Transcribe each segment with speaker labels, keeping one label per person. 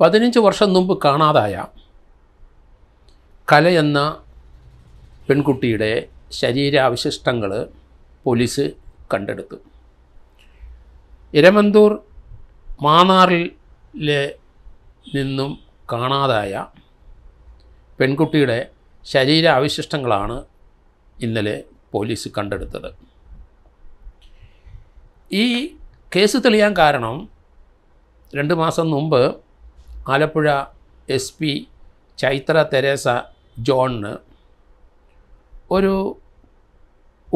Speaker 1: പതിനഞ്ച് വർഷം മുമ്പ് കാണാതായ കലയെന്ന പെൺകുട്ടിയുടെ ശരീരാവശിഷ്ടങ്ങൾ പോലീസ് കണ്ടെടുത്തു ഇരമന്തൂർ മാനാറിൽ നിന്നും കാണാതായ പെൺകുട്ടിയുടെ ശരീരാവശിഷ്ടങ്ങളാണ് ഇന്നലെ പോലീസ് കണ്ടെടുത്തത് ഈ കേസ് തെളിയാൻ കാരണം രണ്ട് മാസം മുമ്പ് ആലപ്പുഴ എസ് പി ചൈത്ര തെരേസ ജോണിന് ഒരു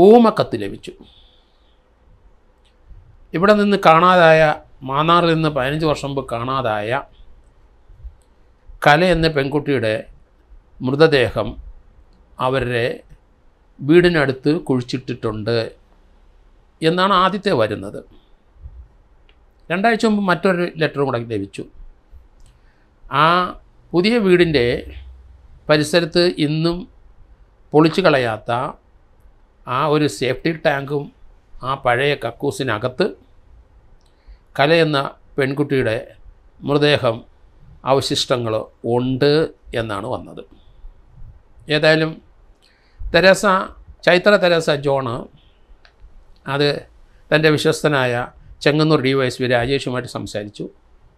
Speaker 1: ഊമക്കത്ത് ലഭിച്ചു ഇവിടെ നിന്ന് കാണാതായ മാന്നാറിൽ നിന്ന് പതിനഞ്ച് വർഷം മുമ്പ് കാണാതായ കല എന്ന പെൺകുട്ടിയുടെ മൃതദേഹം അവരുടെ വീടിനടുത്ത് കുഴിച്ചിട്ടിട്ടുണ്ട് എന്നാണ് ആദ്യത്തെ വരുന്നത് രണ്ടാഴ്ച മുമ്പ് മറ്റൊരു ലെറ്ററും കൂടെ ലഭിച്ചു ആ പുതിയ വീടിൻ്റെ പരിസരത്ത് ഇന്നും പൊളിച്ചു കളയാത്ത ആ ഒരു സേഫ്റ്റി ടാങ്കും ആ പഴയ കക്കൂസിനകത്ത് കലയെന്ന പെൺകുട്ടിയുടെ മൃതദേഹം അവശിഷ്ടങ്ങൾ ഉണ്ട് എന്നാണ് വന്നത് ഏതായാലും തെരേസ ചൈത്ര തെരേസ ജോണ് അത് തൻ്റെ വിശ്വസ്തനായ Chengannur D Y S P രാജേഷുമായിട്ട് സംസാരിച്ചു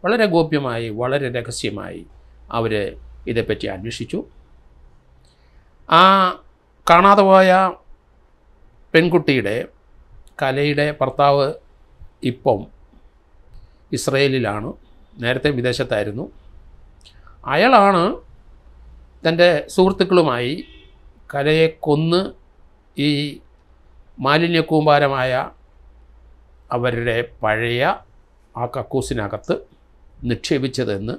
Speaker 1: വളരെ ഗോപ്യമായി വളരെ രഹസ്യമായി അവർ ഇതേപ്പറ്റി അന്വേഷിച്ചു ആ കാണാതെ പോയ പെൺകുട്ടിയുടെ കലയുടെ ഭർത്താവ് ഇപ്പം ഇസ്രയേലിലാണ് നേരത്തെ വിദേശത്തായിരുന്നു അയാളാണ് തൻ്റെ സുഹൃത്തുക്കളുമായി കലയെ കൊന്ന് ഈ മാലിന്യ കൂമ്പാരമായ അവരുടെ പഴയ ആ കക്കൂസിനകത്ത് നിക്ഷേപിച്ചതെന്ന്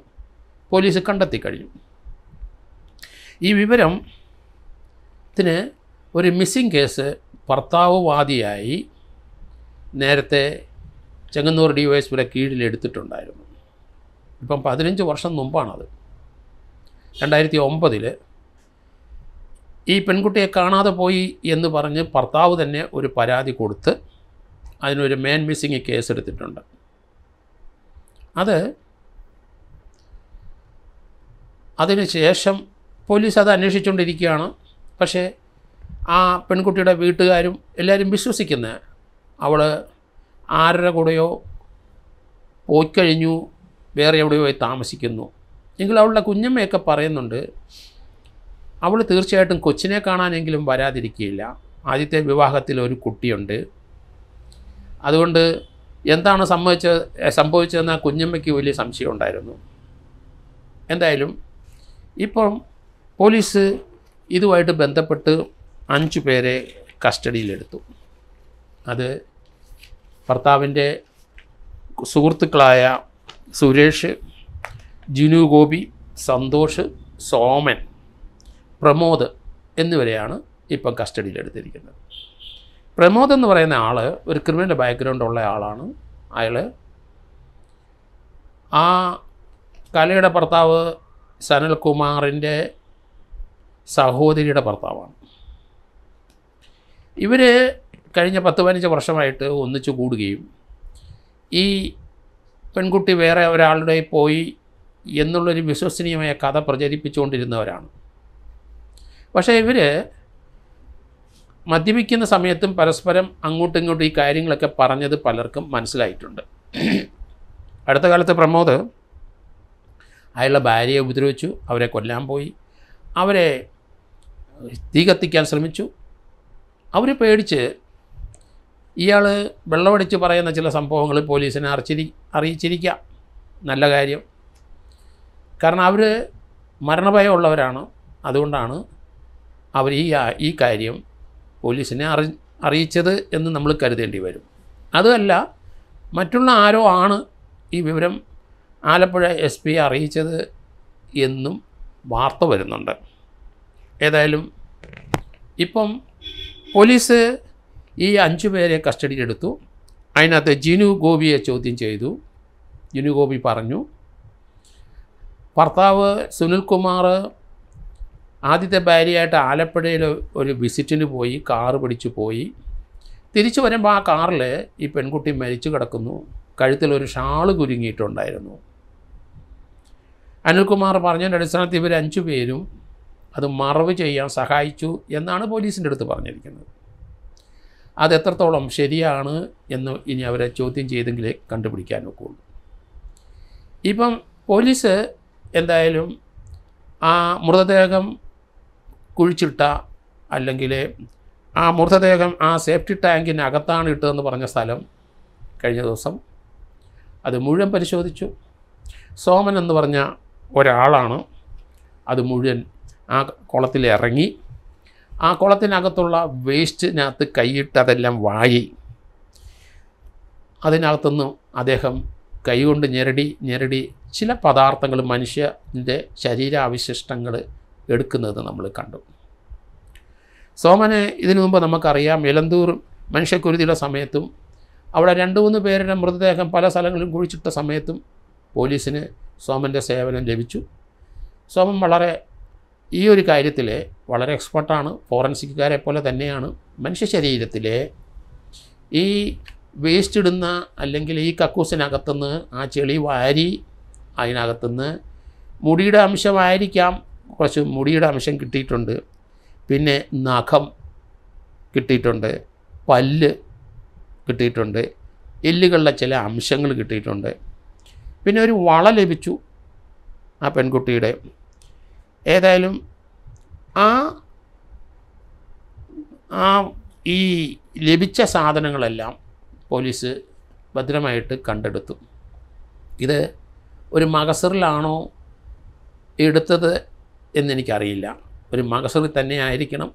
Speaker 1: പോലീസ് കണ്ടെത്തി കഴിഞ്ഞു ഈ വിവരം ത്തിന് ഒരു മിസ്സിംഗ് കേസ് ഭർത്താവ് വാദിയായി നേരത്തെ ചെങ്ങന്നൂർ ഡി വൈ എസ് കീഴിലെടുത്തിട്ടുണ്ടായിരുന്നു ഇപ്പം പതിനഞ്ച് വർഷം മുമ്പാണത് രണ്ടായിരത്തി ഒമ്പതിൽ ഈ പെൺകുട്ടിയെ കാണാതെ പോയി എന്ന് പറഞ്ഞ് ഭർത്താവ് തന്നെ ഒരു പരാതി കൊടുത്ത് അതിനൊരു മേൻ മിസ്സിങ് കേസ് എടുത്തിട്ടുണ്ട് അത് അതിനുശേഷം പോലീസ് അത് അന്വേഷിച്ചുകൊണ്ടിരിക്കുകയാണ് പക്ഷേ ആ പെൺകുട്ടിയുടെ വീട്ടുകാരും എല്ലാവരും വിശ്വസിക്കുന്നത് അവൾ ആരുടെ കൂടെയോ കഴിഞ്ഞു വേറെ എവിടെയോ പോയി താമസിക്കുന്നു എങ്കിൽ അവളുടെ കുഞ്ഞമ്മയൊക്കെ പറയുന്നുണ്ട് അവൾ തീർച്ചയായിട്ടും കൊച്ചിനെ കാണാനെങ്കിലും വരാതിരിക്കുകയില്ല ആദ്യത്തെ വിവാഹത്തിൽ ഒരു കുട്ടിയുണ്ട് അതുകൊണ്ട് എന്താണ് സംഭവിച്ച സംഭവിച്ചതെന്ന് ആ കുഞ്ഞമ്മയ്ക്ക് വലിയ സംശയം ഉണ്ടായിരുന്നു എന്തായാലും ഇപ്പം പോലീസ് ഇതുമായിട്ട് ബന്ധപ്പെട്ട് അഞ്ച് പേരെ കസ്റ്റഡിയിലെടുത്തു അത് ഭർത്താവിൻ്റെ സുഹൃത്തുക്കളായ സുരേഷ് ജിനു ഗോപി സന്തോഷ് സോമൻ പ്രമോദ് എന്നിവരെയാണ് ഇപ്പം കസ്റ്റഡിയിലെടുത്തിരിക്കുന്നത് പ്രമോദ് എന്ന് പറയുന്ന ആൾ ഒരു ക്രിമിനൽ ബാക്ക്ഗ്രൗണ്ട് ഉള്ള ആളാണ് അയാൾ ആ കലയുടെ ഭർത്താവ് സനൽകുമാറിൻ്റെ സഹോദരിയുടെ ഭർത്താവാണ് ഇവർ കഴിഞ്ഞ പത്ത് പതിനഞ്ച് വർഷമായിട്ട് ഒന്നിച്ചു കൂടുകയും ഈ പെൺകുട്ടി വേറെ ഒരാളുടെ പോയി എന്നുള്ളൊരു വിശ്വസനീയമായ കഥ പ്രചരിപ്പിച്ചുകൊണ്ടിരുന്നവരാണ് പക്ഷേ ഇവർ മദ്യപിക്കുന്ന സമയത്തും പരസ്പരം അങ്ങോട്ടും ഇങ്ങോട്ടും ഈ കാര്യങ്ങളൊക്കെ പറഞ്ഞത് പലർക്കും മനസ്സിലായിട്ടുണ്ട് അടുത്ത കാലത്ത് പ്രമോദ് അയാളുടെ ഭാര്യയെ ഉപദ്രവിച്ചു അവരെ കൊല്ലാൻ പോയി അവരെ തീ കത്തിക്കാൻ ശ്രമിച്ചു അവർ പേടിച്ച് ഇയാൾ വെള്ളമടിച്ച് പറയുന്ന ചില സംഭവങ്ങൾ പോലീസിനെ അറിച്ചിരി അറിയിച്ചിരിക്കാം നല്ല കാര്യം കാരണം അവർ മരണഭയമുള്ളവരാണ് അതുകൊണ്ടാണ് അവർ ഈ ഈ കാര്യം പോലീസിനെ അറി അറിയിച്ചത് എന്ന് നമ്മൾ കരുതേണ്ടി വരും അതുമല്ല മറ്റുള്ള ആരോ ആണ് ഈ വിവരം ആലപ്പുഴ എസ് പി അറിയിച്ചത് എന്നും വാർത്ത വരുന്നുണ്ട് ഏതായാലും ഇപ്പം പോലീസ് ഈ അഞ്ചു പേരെ കസ്റ്റഡിയിലെടുത്തു അതിനകത്ത് ജിനു ഗോപിയെ ചോദ്യം ചെയ്തു ജിനു ഗോപി പറഞ്ഞു ഭർത്താവ് സുനിൽകുമാർ ആദ്യത്തെ ഭാര്യയായിട്ട് ആലപ്പുഴയിൽ ഒരു വിസിറ്റിന് പോയി കാറ് പിടിച്ചു പോയി തിരിച്ചു വരുമ്പോൾ ആ കാറിൽ ഈ പെൺകുട്ടി മരിച്ചു കിടക്കുന്നു കഴുത്തിൽ ഒരു ഷാള് കുരുങ്ങിയിട്ടുണ്ടായിരുന്നു അനിൽകുമാർ പറഞ്ഞതിൻ്റെ അടിസ്ഥാനത്തിൽ ഇവർ അഞ്ചു പേരും അത് മറവ് ചെയ്യാൻ സഹായിച്ചു എന്നാണ് പോലീസിൻ്റെ അടുത്ത് പറഞ്ഞിരിക്കുന്നത് അത് എത്രത്തോളം ശരിയാണ് എന്ന് ഇനി അവരെ ചോദ്യം ചെയ്തെങ്കിലേ കണ്ടുപിടിക്കാൻ നോക്കുകയുള്ളൂ ഇപ്പം പോലീസ് എന്തായാലും ആ മൃതദേഹം കുഴിച്ചിട്ട അല്ലെങ്കിൽ ആ മൃതദേഹം ആ സേഫ്റ്റി ടാങ്കിനകത്താണ് ഇട്ടതെന്ന് പറഞ്ഞ സ്ഥലം കഴിഞ്ഞ ദിവസം അത് മുഴുവൻ പരിശോധിച്ചു സോമൻ എന്ന് പറഞ്ഞ ഒരാളാണ് അത് മുഴുവൻ ആ കുളത്തിൽ ഇറങ്ങി ആ കുളത്തിനകത്തുള്ള വേസ്റ്റിനകത്ത് കൈയിട്ട് അതെല്ലാം വായി അതിനകത്തുനിന്ന് അദ്ദേഹം കൈകൊണ്ട് ഞെരടി ഞെരടി ചില പദാർത്ഥങ്ങൾ മനുഷ്യൻ്റെ ശരീരാവശിഷ്ടങ്ങൾ എടുക്കുന്നത് നമ്മൾ കണ്ടു സോമനെ ഇതിനു മുമ്പ് നമുക്കറിയാം എലന്തൂർ മനുഷ്യക്കുരുതിയുടെ സമയത്തും അവിടെ രണ്ട് മൂന്ന് പേരുടെ മൃതദേഹം പല സ്ഥലങ്ങളിലും കുഴിച്ചിട്ട സമയത്തും പോലീസിന് സോമൻ്റെ സേവനം ലഭിച്ചു സോമൻ വളരെ ഈ ഒരു കാര്യത്തിൽ വളരെ എക്സ്പെർട്ടാണ് ഫോറൻസിക്കുകാരെ പോലെ തന്നെയാണ് മനുഷ്യ ശരീരത്തിലെ ഈ വേസ്റ്റ് ഇടുന്ന അല്ലെങ്കിൽ ഈ കക്കൂസിനകത്തുനിന്ന് ആ ചെളി വാരി അതിനകത്തുനിന്ന് മുടിയുടെ അംശമായിരിക്കാം കുറച്ച് മുടിയുടെ അംശം കിട്ടിയിട്ടുണ്ട് പിന്നെ നഖം കിട്ടിയിട്ടുണ്ട് പല്ല് കിട്ടിയിട്ടുണ്ട് എല്ലുകളിലെ ചില അംശങ്ങൾ കിട്ടിയിട്ടുണ്ട് പിന്നെ ഒരു വള ലഭിച്ചു ആ പെൺകുട്ടിയുടെ ഏതായാലും ആ ആ ഈ ലഭിച്ച സാധനങ്ങളെല്ലാം പോലീസ് ഭദ്രമായിട്ട് കണ്ടെടുത്തു ഇത് ഒരു മകസറിലാണോ എടുത്തത് എന്നെനിക്കറിയില്ല ഒരു മകസറിൽ തന്നെ ആയിരിക്കണം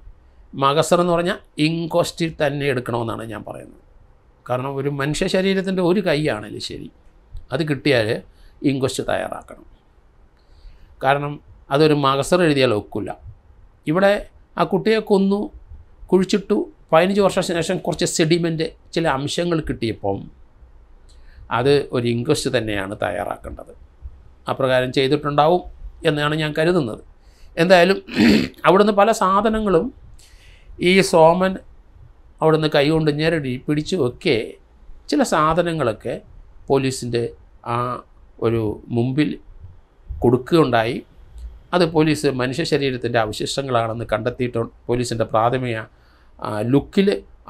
Speaker 1: മകസർ എന്ന് പറഞ്ഞാൽ ഇൻകോസ്റ്റിൽ തന്നെ എടുക്കണമെന്നാണ് ഞാൻ പറയുന്നത് കാരണം ഒരു മനുഷ്യ ശരീരത്തിൻ്റെ ഒരു കൈയാണല്ലേ ശരി അത് കിട്ടിയാൽ ഇൻക്വസ്റ്റ് തയ്യാറാക്കണം കാരണം അതൊരു മകസർ എഴുതിയാൽ ഒക്കില്ല ഇവിടെ ആ കുട്ടിയെ കൊന്നു കുഴിച്ചിട്ടു പതിനഞ്ച് വർഷത്തിന് ശേഷം കുറച്ച് സെഡിമെൻ്റ് ചില അംശങ്ങൾ കിട്ടിയപ്പം അത് ഒരു ഇൻക്വസ്റ്റ് തന്നെയാണ് തയ്യാറാക്കേണ്ടത് അപ്രകാരം ചെയ്തിട്ടുണ്ടാവും എന്നാണ് ഞാൻ കരുതുന്നത് എന്തായാലും അവിടുന്ന് പല സാധനങ്ങളും ഈ സോമൻ അവിടുന്ന് കൈകൊണ്ട് ഞെരടി പിടിച്ചുമൊക്കെ ചില സാധനങ്ങളൊക്കെ പോലീസിൻ്റെ ആ ഒരു മുമ്പിൽ കൊടുക്കുകയുണ്ടായി അത് പോലീസ് മനുഷ്യ ശരീരത്തിൻ്റെ അവശിഷ്ടങ്ങളാണെന്ന് കണ്ടെത്തിയിട്ട് പോലീസിൻ്റെ പ്രാഥമിക ലുക്കിൽ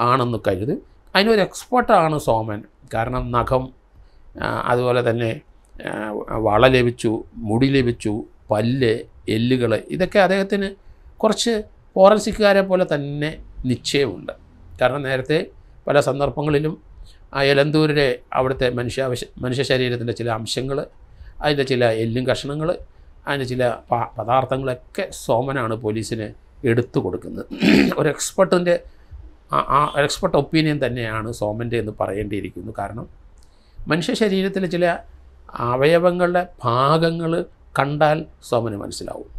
Speaker 1: ആണെന്ന് കരുത് അതിനൊരു എക്സ്പേർട്ടാണ് സോമൻ കാരണം നഖം അതുപോലെ തന്നെ വള ലഭിച്ചു മുടി ലഭിച്ചു പല്ല് എല്ലുകൾ ഇതൊക്കെ അദ്ദേഹത്തിന് കുറച്ച് ഫോറൻസിക്കുകാരെ പോലെ തന്നെ നിശ്ചയമുണ്ട് കാരണം നേരത്തെ പല സന്ദർഭങ്ങളിലും ആ എലന്തൂരിലെ അവിടുത്തെ മനുഷ്യാവശ മനുഷ്യ ശരീരത്തിൻ്റെ ചില അംശങ്ങൾ അതിൻ്റെ ചില എല്ലും കഷ്ണങ്ങൾ അതിൻ്റെ ചില പദാർത്ഥങ്ങളൊക്കെ സോമനാണ് പോലീസിന് എടുത്തു കൊടുക്കുന്നത് ഒരു എക്സ്പെർട്ടിൻ്റെ ആ എക്സ്പെർട്ട് ഒപ്പീനിയൻ തന്നെയാണ് സോമൻ്റെ എന്ന് പറയേണ്ടിയിരിക്കുന്നു കാരണം മനുഷ്യ ശരീരത്തിലെ ചില അവയവങ്ങളുടെ ഭാഗങ്ങൾ കണ്ടാൽ സോമന് മനസ്സിലാവും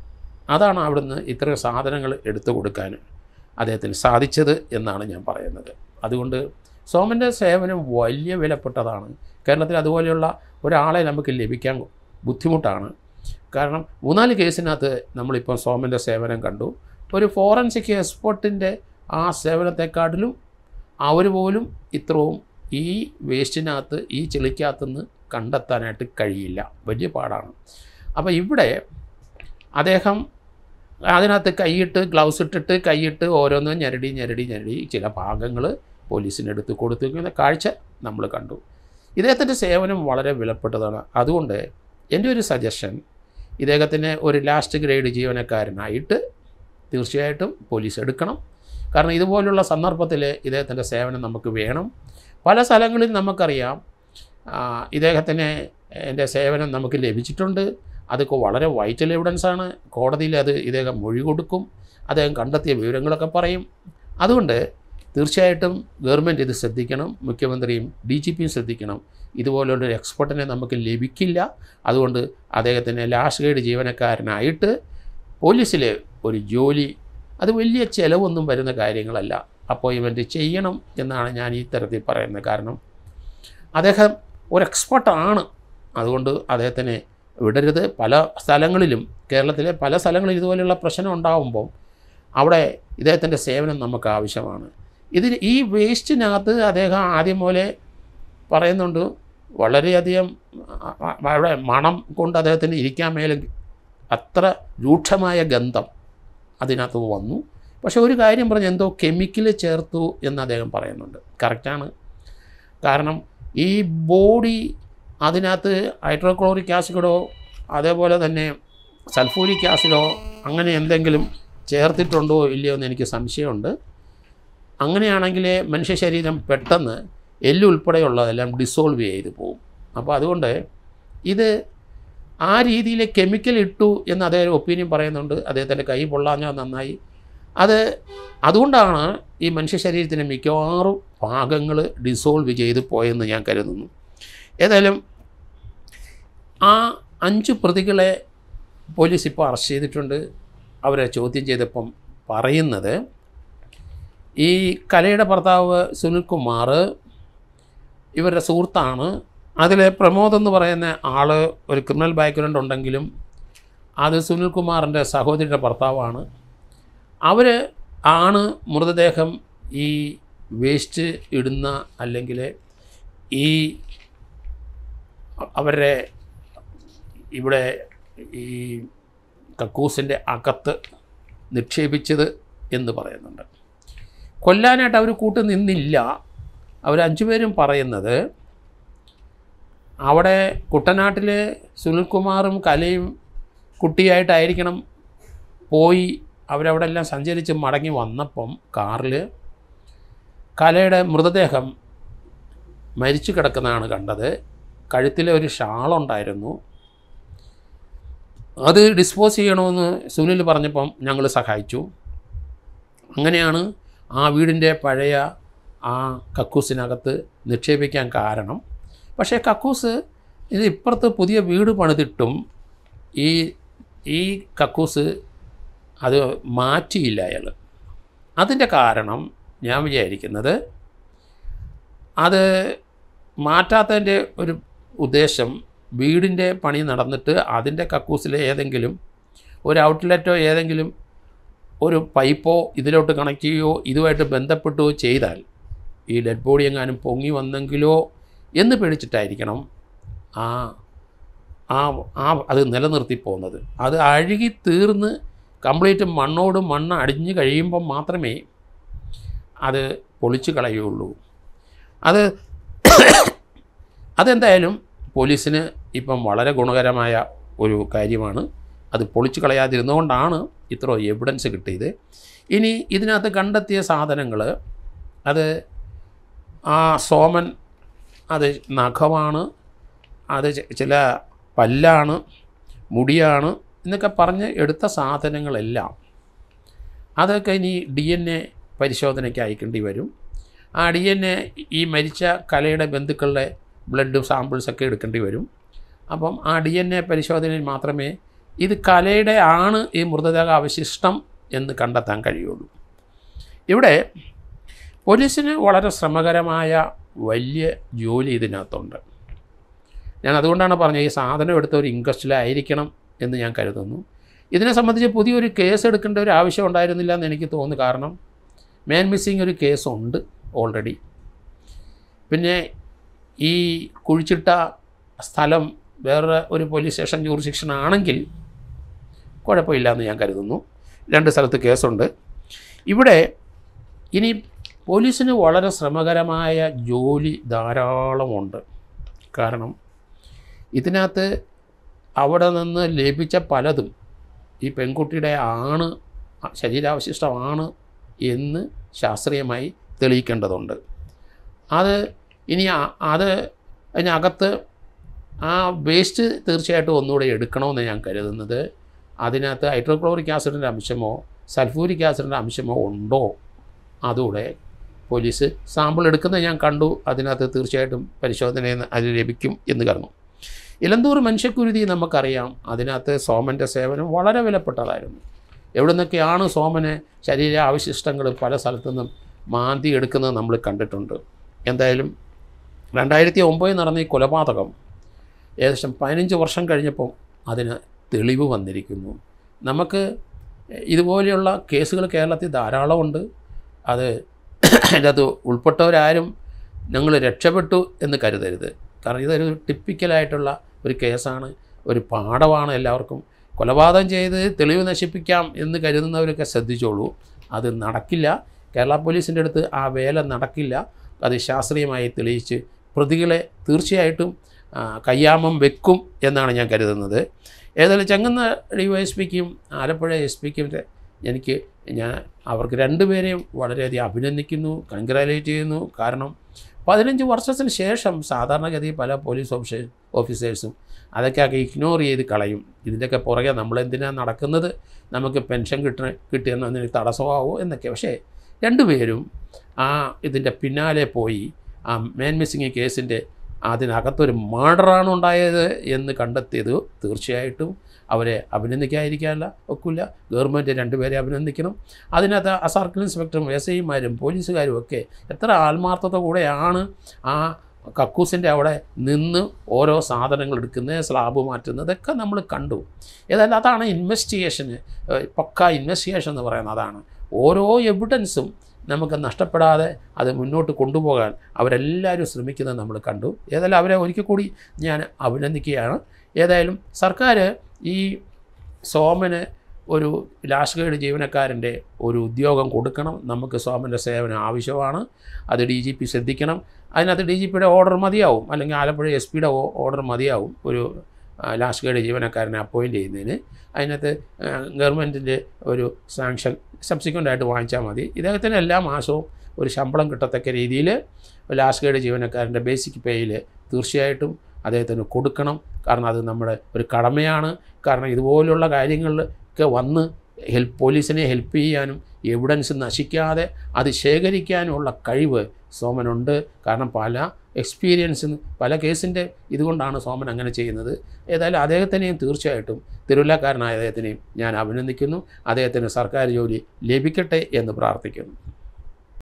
Speaker 1: അതാണ് അവിടുന്ന് ഇത്രയും സാധനങ്ങൾ എടുത്തു കൊടുക്കാൻ അദ്ദേഹത്തിന് സാധിച്ചത് എന്നാണ് ഞാൻ പറയുന്നത് അതുകൊണ്ട് സോമൻ്റെ സേവനം വലിയ വിലപ്പെട്ടതാണ് കേരളത്തിൽ അതുപോലെയുള്ള ഒരാളെ നമുക്ക് ലഭിക്കാൻ ബുദ്ധിമുട്ടാണ് കാരണം മൂന്നാല് കേസിനകത്ത് നമ്മളിപ്പോൾ സോമൻ്റെ സേവനം കണ്ടു ഒരു ഫോറൻസിക് എക്സ്പെർട്ടിൻ്റെ ആ സേവനത്തെക്കാട്ടിലും അവർ പോലും ഇത്രവും ഈ വേസ്റ്റിനകത്ത് ഈ ചെളിക്കകത്തുനിന്ന് കണ്ടെത്താനായിട്ട് കഴിയില്ല വലിയ പാടാണ് അപ്പോൾ ഇവിടെ അദ്ദേഹം അതിനകത്ത് കൈയിട്ട് ഗ്ലൗസ് ഇട്ടിട്ട് കൈയിട്ട് ഓരോന്ന് ഞെരടി ഞെരടി ഞെരടി ചില ഭാഗങ്ങൾ പോലീസിനെടുത്ത് കൊടുത്തിരിക്കുന്ന കാഴ്ച നമ്മൾ കണ്ടു ഇദ്ദേഹത്തിൻ്റെ സേവനം വളരെ വിലപ്പെട്ടതാണ് അതുകൊണ്ട് എൻ്റെ ഒരു സജഷൻ ഇദ്ദേഹത്തിന് ഒരു ലാസ്റ്റ് ഗ്രേഡ് ജീവനക്കാരനായിട്ട് തീർച്ചയായിട്ടും പോലീസ് എടുക്കണം കാരണം ഇതുപോലുള്ള സന്ദർഭത്തിൽ ഇദ്ദേഹത്തിൻ്റെ സേവനം നമുക്ക് വേണം പല സ്ഥലങ്ങളിൽ നമുക്കറിയാം ഇദ്ദേഹത്തിന് എൻ്റെ സേവനം നമുക്ക് ലഭിച്ചിട്ടുണ്ട് അതൊക്കെ വളരെ വൈറ്റൽ എവിഡൻസ് ആണ് കോടതിയിൽ അത് ഇദ്ദേഹം മൊഴി കൊടുക്കും അദ്ദേഹം കണ്ടെത്തിയ വിവരങ്ങളൊക്കെ പറയും അതുകൊണ്ട് തീർച്ചയായിട്ടും ഗവൺമെൻറ് ഇത് ശ്രദ്ധിക്കണം മുഖ്യമന്ത്രിയും ഡി ജി പിയും ശ്രദ്ധിക്കണം ഇതുപോലുള്ളൊരു എക്സ്പെർട്ടിനെ നമുക്ക് ലഭിക്കില്ല അതുകൊണ്ട് അദ്ദേഹത്തിന് ലാസ്റ്റ് ഗൈഡ് ജീവനക്കാരനായിട്ട് പോലീസിലെ ഒരു ജോലി അത് വലിയ ചിലവൊന്നും വരുന്ന കാര്യങ്ങളല്ല അപ്പോയിൻമെൻറ്റ് ചെയ്യണം എന്നാണ് ഞാൻ ഈ തരത്തിൽ പറയുന്നത് കാരണം അദ്ദേഹം ഒരു എക്സ്പെർട്ടാണ് അതുകൊണ്ട് അദ്ദേഹത്തിനെ വിടരുത് പല സ്ഥലങ്ങളിലും കേരളത്തിലെ പല സ്ഥലങ്ങളിലും ഇതുപോലെയുള്ള പ്രശ്നം ഉണ്ടാകുമ്പോൾ അവിടെ ഇദ്ദേഹത്തിൻ്റെ സേവനം നമുക്ക് ആവശ്യമാണ് ഇതിൽ ഈ വേസ്റ്റിനകത്ത് അദ്ദേഹം ആദ്യം പോലെ പറയുന്നുണ്ട് വളരെയധികം അവിടെ മണം കൊണ്ട് അദ്ദേഹത്തിന് ഇരിക്കാൻ മേലെ അത്ര രൂക്ഷമായ ഗന്ധം അതിനകത്ത് വന്നു പക്ഷെ ഒരു കാര്യം പറഞ്ഞു എന്തോ കെമിക്കൽ ചേർത്തു എന്ന് അദ്ദേഹം പറയുന്നുണ്ട് കറക്റ്റാണ് കാരണം ഈ ബോഡി അതിനകത്ത് ഹൈഡ്രോക്ലോറിക് ആസിഡോ അതേപോലെ തന്നെ സൾഫൂരിക് ആസിഡോ അങ്ങനെ എന്തെങ്കിലും ചേർത്തിട്ടുണ്ടോ ഇല്ലയോ എന്ന് എനിക്ക് സംശയമുണ്ട് അങ്ങനെയാണെങ്കിൽ മനുഷ്യ ശരീരം പെട്ടെന്ന് എല്ലുൾപ്പെടെയുള്ളതെല്ലാം ഡിസോൾവ് ചെയ്ത് പോകും അപ്പോൾ അതുകൊണ്ട് ഇത് ആ രീതിയിൽ കെമിക്കൽ ഇട്ടു എന്ന് അദ്ദേഹം ഒപ്പീനിയൻ പറയുന്നുണ്ട് അദ്ദേഹത്തിൻ്റെ കൈ പൊള്ളാഞ്ഞാൽ നന്നായി അത് അതുകൊണ്ടാണ് ഈ മനുഷ്യ ശരീരത്തിൻ്റെ മിക്കവാറും ഭാഗങ്ങൾ ഡിസോൾവ് ചെയ്ത് പോയെന്ന് ഞാൻ കരുതുന്നു ഏതായാലും ആ അഞ്ച് പ്രതികളെ പോലീസ് ഇപ്പോൾ അറസ്റ്റ് ചെയ്തിട്ടുണ്ട് അവരെ ചോദ്യം ചെയ്തപ്പം പറയുന്നത് ഈ കലയുടെ ഭർത്താവ് സുനിൽകുമാർ ഇവരുടെ സുഹൃത്താണ് അതിലെ പ്രമോദ് എന്ന് പറയുന്ന ആൾ ഒരു ക്രിമിനൽ ബാക്ക്ഗ്രൗണ്ട് ഉണ്ടെങ്കിലും അത് സുനിൽകുമാറിൻ്റെ സഹോദരിയുടെ ഭർത്താവാണ് അവർ ആണ് മൃതദേഹം ഈ വേസ്റ്റ് ഇടുന്ന അല്ലെങ്കിൽ ഈ അവരുടെ ഇവിടെ ഈ കക്കൂസിൻ്റെ അകത്ത് നിക്ഷേപിച്ചത് എന്ന് പറയുന്നുണ്ട് കൊല്ലാനായിട്ട് അവർ കൂട്ട് നിന്നില്ല അഞ്ചു പേരും പറയുന്നത് അവിടെ കുട്ടനാട്ടിൽ സുനിൽകുമാറും കലയും കുട്ടിയായിട്ടായിരിക്കണം പോയി അവരവിടെ എല്ലാം സഞ്ചരിച്ച് മടങ്ങി വന്നപ്പം കാറിൽ കലയുടെ മൃതദേഹം മരിച്ചു കിടക്കുന്നതാണ് കണ്ടത് കഴുത്തിലെ ഒരു ഷാളുണ്ടായിരുന്നു അത് ഡിസ്പോസ് ചെയ്യണമെന്ന് സുനിൽ പറഞ്ഞപ്പം ഞങ്ങൾ സഹായിച്ചു അങ്ങനെയാണ് ആ വീടിൻ്റെ പഴയ ആ കക്കൂസിനകത്ത് നിക്ഷേപിക്കാൻ കാരണം പക്ഷേ കക്കൂസ് ഇത് ഇപ്പുറത്ത് പുതിയ വീട് പണിതിട്ടും ഈ ഈ കക്കൂസ് അത് മാറ്റിയില്ല അയാൾ അതിൻ്റെ കാരണം ഞാൻ വിചാരിക്കുന്നത് അത് മാറ്റാത്തതിൻ്റെ ഒരു ഉദ്ദേശം വീടിൻ്റെ പണി നടന്നിട്ട് അതിൻ്റെ കക്കൂസിലെ ഏതെങ്കിലും ഒരു ഔട്ട്ലെറ്റോ ഏതെങ്കിലും ഒരു പൈപ്പോ ഇതിലോട്ട് കണക്ട് ചെയ്യുകയോ ഇതുമായിട്ട് ബന്ധപ്പെട്ടോ ചെയ്താൽ ഈ ഡെഡ് ബോഡി എങ്ങാനും പൊങ്ങി വന്നെങ്കിലോ എന്ന് പേടിച്ചിട്ടായിരിക്കണം ആ ആ ആ അത് നിലനിർത്തി പോകുന്നത് അത് അഴുകി തീർന്ന് കംപ്ലീറ്റ് മണ്ണോട് മണ്ണ് അടിഞ്ഞ് കഴിയുമ്പം മാത്രമേ അത് പൊളിച്ചു കളയുള്ളൂ അത് അതെന്തായാലും പോലീസിന് ഇപ്പം വളരെ ഗുണകരമായ ഒരു കാര്യമാണ് അത് പൊളിച്ചു കളയാതിരുന്നുകൊണ്ടാണ് ഇത്ര എവിഡൻസ് കിട്ടിയത് ഇനി ഇതിനകത്ത് കണ്ടെത്തിയ സാധനങ്ങൾ അത് ആ സോമൻ അത് നഖമാണ് അത് ചില പല്ലാണ് മുടിയാണ് എന്നൊക്കെ പറഞ്ഞ് എടുത്ത സാധനങ്ങളെല്ലാം അതൊക്കെ ഇനി ഡി എൻ എ പരിശോധനയ്ക്ക് അയക്കേണ്ടി വരും ആ ഡി എൻ എ ഈ മരിച്ച കലയുടെ ബന്ധുക്കളുടെ ബ്ലഡും സാമ്പിൾസൊക്കെ എടുക്കേണ്ടി വരും അപ്പം ആ ഡി എൻ എ പരിശോധനയിൽ മാത്രമേ ഇത് കലയുടെ ആണ് ഈ മൃതദേഹ അവശിഷ്ടം എന്ന് കണ്ടെത്താൻ കഴിയുള്ളൂ ഇവിടെ പോലീസിന് വളരെ ശ്രമകരമായ വലിയ ജോലി ഇതിനകത്തുണ്ട് ഞാൻ അതുകൊണ്ടാണ് പറഞ്ഞത് ഈ സാധനം എടുത്ത ഒരു ഇൻക്വസ്റ്റിലായിരിക്കണം എന്ന് ഞാൻ കരുതുന്നു ഇതിനെ സംബന്ധിച്ച് പുതിയൊരു കേസ് എടുക്കേണ്ട ഒരു ആവശ്യം ഉണ്ടായിരുന്നില്ല എന്ന് എനിക്ക് തോന്നുന്നു കാരണം മേൻ മിസ്സിങ് ഒരു കേസുണ്ട് ഓൾറെഡി പിന്നെ ഈ കുഴിച്ചിട്ട സ്ഥലം വേറെ ഒരു പോലീസ് സ്റ്റേഷൻ ജൂറിസിക്ഷൻ ആണെങ്കിൽ കുഴപ്പമില്ല എന്ന് ഞാൻ കരുതുന്നു രണ്ട് സ്ഥലത്ത് കേസുണ്ട് ഇവിടെ ഇനി പോലീസിന് വളരെ ശ്രമകരമായ ജോലി ധാരാളമുണ്ട് കാരണം ഇതിനകത്ത് അവിടെ നിന്ന് ലഭിച്ച പലതും ഈ പെൺകുട്ടിയുടെ ആണ് ശരീരാവശിഷ്ടമാണ് എന്ന് ശാസ്ത്രീയമായി തെളിയിക്കേണ്ടതുണ്ട് അത് ഇനി അത് അതിനകത്ത് ആ വേസ്റ്റ് തീർച്ചയായിട്ടും ഒന്നുകൂടെ എടുക്കണമെന്ന് ഞാൻ കരുതുന്നത് അതിനകത്ത് ഹൈഡ്രോക്ലോറിക് ആസിഡിൻ്റെ അംശമോ സൾഫൂരിക് ആസിഡിൻ്റെ അംശമോ ഉണ്ടോ അതൂടെ പോലീസ് സാമ്പിൾ എടുക്കുന്നത് ഞാൻ കണ്ടു അതിനകത്ത് തീർച്ചയായിട്ടും പരിശോധന അത് ലഭിക്കും എന്ന് കാരണം ഇലന്തൂർ മനുഷ്യക്കുരുതി നമുക്കറിയാം അതിനകത്ത് സോമൻ്റെ സേവനം വളരെ വിലപ്പെട്ടതായിരുന്നു എവിടെ നിന്നൊക്കെയാണ് സോമന് ശരീര അവശിഷ്ടങ്ങൾ പല സ്ഥലത്തു നിന്നും മാന്തി എടുക്കുന്നത് നമ്മൾ കണ്ടിട്ടുണ്ട് എന്തായാലും രണ്ടായിരത്തി ഒമ്പതിൽ നടന്ന ഈ കൊലപാതകം ഏകദേശം പതിനഞ്ച് വർഷം കഴിഞ്ഞപ്പോൾ അതിന് തെളിവ് വന്നിരിക്കുന്നു നമുക്ക് ഇതുപോലെയുള്ള കേസുകൾ കേരളത്തിൽ ധാരാളമുണ്ട് അത് അതിനകത്ത് ഉൾപ്പെട്ടവരാരും ഞങ്ങൾ രക്ഷപ്പെട്ടു എന്ന് കരുതരുത് കാരണം ഇതൊരു ടിപ്പിക്കലായിട്ടുള്ള ഒരു കേസാണ് ഒരു പാഠമാണ് എല്ലാവർക്കും കൊലപാതകം ചെയ്ത് തെളിവ് നശിപ്പിക്കാം എന്ന് കരുതുന്നവരൊക്കെ ശ്രദ്ധിച്ചോളൂ അത് നടക്കില്ല കേരള പോലീസിൻ്റെ അടുത്ത് ആ വേല നടക്കില്ല അത് ശാസ്ത്രീയമായി തെളിയിച്ച് പ്രതികളെ തീർച്ചയായിട്ടും കയ്യാമം വെക്കും എന്നാണ് ഞാൻ കരുതുന്നത് ഏതായാലും ചെങ്ങന്ന ഡി വൈ എസ് പിക്കും ആലപ്പുഴ എസ് പിക്കും എനിക്ക് ഞാൻ അവർക്ക് രണ്ടുപേരെയും വളരെയധികം അഭിനന്ദിക്കുന്നു കൺഗ്രാലേറ്റ് ചെയ്യുന്നു കാരണം പതിനഞ്ച് വർഷത്തിന് ശേഷം സാധാരണഗതിയിൽ പല പോലീസ് ഓഫീസേ ഓഫീസേഴ്സും അതൊക്കെ ഇഗ്നോർ ചെയ്ത് കളയും ഇതിൻ്റെയൊക്കെ പുറകെ നമ്മളെന്തിനാണ് നടക്കുന്നത് നമുക്ക് പെൻഷൻ കിട്ടണ കിട്ടിയെന്ന് അതിന് തടസ്സമാവോ എന്നൊക്കെ പക്ഷേ രണ്ടുപേരും ആ ഇതിൻ്റെ പിന്നാലെ പോയി ആ മേൻ മിസ്സിങ് കേസിൻ്റെ അതിനകത്തൊരു മേഡറാണ് ഉണ്ടായത് എന്ന് കണ്ടെത്തിയത് തീർച്ചയായിട്ടും അവരെ അഭിനന്ദിക്കാതിരിക്കാനല്ല ഒക്കില്ല ഗവൺമെൻറ് രണ്ടുപേരെ അഭിനന്ദിക്കണം അതിനകത്ത് ആ സർക്കിൾ ഇൻസ്പെക്ടറും എസ് ഐമാരും പോലീസുകാരും ഒക്കെ എത്ര ആത്മാർത്ഥത കൂടെയാണ് ആ കക്കൂസിൻ്റെ അവിടെ നിന്ന് ഓരോ സാധനങ്ങൾ എടുക്കുന്നത് സ്ലാബ് മാറ്റുന്നത് ഇതൊക്കെ നമ്മൾ കണ്ടു ഏതായാലും അതാണ് ഇൻവെസ്റ്റിഗേഷന് പക്ക ഇൻവെസ്റ്റിഗേഷൻ എന്ന് പറയുന്നത് അതാണ് ഓരോ എവിഡൻസും നമുക്ക് നഷ്ടപ്പെടാതെ അത് മുന്നോട്ട് കൊണ്ടുപോകാൻ അവരെല്ലാവരും ശ്രമിക്കുന്നത് നമ്മൾ കണ്ടു ഏതായാലും അവരെ ഒരിക്കൽ കൂടി ഞാൻ അഭിനന്ദിക്കുകയാണ് ഏതായാലും സർക്കാർ ഈ സോമന് ഒരു ലാസ്റ്റ് ഗൈഡ് ജീവനക്കാരൻ്റെ ഒരു ഉദ്യോഗം കൊടുക്കണം നമുക്ക് സോമൻ്റെ സേവനം ആവശ്യമാണ് അത് ഡി ജി പി ശ്രദ്ധിക്കണം അതിനകത്ത് ഡി ജി പിയുടെ ഓർഡർ മതിയാവും അല്ലെങ്കിൽ ആലപ്പുഴ എസ് പിയുടെ ഓർഡർ മതിയാവും ഒരു ലാസ്റ്റ് ഗൈഡ് ജീവനക്കാരനെ അപ്പോയിൻറ്റ് ചെയ്യുന്നതിന് അതിനകത്ത് ഗവൺമെൻറ്റിൻ്റെ ഒരു സാങ്ഷൻ സബ്സിക്വൻ്റ് ആയിട്ട് വാങ്ങിച്ചാൽ മതി ഇദ്ദേഹത്തിന് എല്ലാ മാസവും ഒരു ശമ്പളം കിട്ടത്തക്ക രീതിയിൽ ഗേഡ് ജീവനക്കാരൻ്റെ ബേസിക് പേയിൽ തീർച്ചയായിട്ടും അദ്ദേഹത്തിന് കൊടുക്കണം കാരണം അത് നമ്മുടെ ഒരു കടമയാണ് കാരണം ഇതുപോലുള്ള കാര്യങ്ങളിലൊക്കെ വന്ന് ഹെൽപ്പ് പോലീസിനെ ഹെൽപ്പ് ചെയ്യാനും എവിഡൻസ് നശിക്കാതെ അത് ശേഖരിക്കാനുമുള്ള കഴിവ് സോമനുണ്ട് കാരണം പല എക്സ്പീരിയൻസ് പല കേസിൻ്റെ ഇതുകൊണ്ടാണ് സോമൻ അങ്ങനെ ചെയ്യുന്നത് ഏതായാലും അദ്ദേഹത്തിനെയും തീർച്ചയായിട്ടും തിരുവല്ലക്കാരനായ അദ്ദേഹത്തിനെയും ഞാൻ അഭിനന്ദിക്കുന്നു അദ്ദേഹത്തിന് സർക്കാർ ജോലി ലഭിക്കട്ടെ എന്ന് പ്രാർത്ഥിക്കുന്നു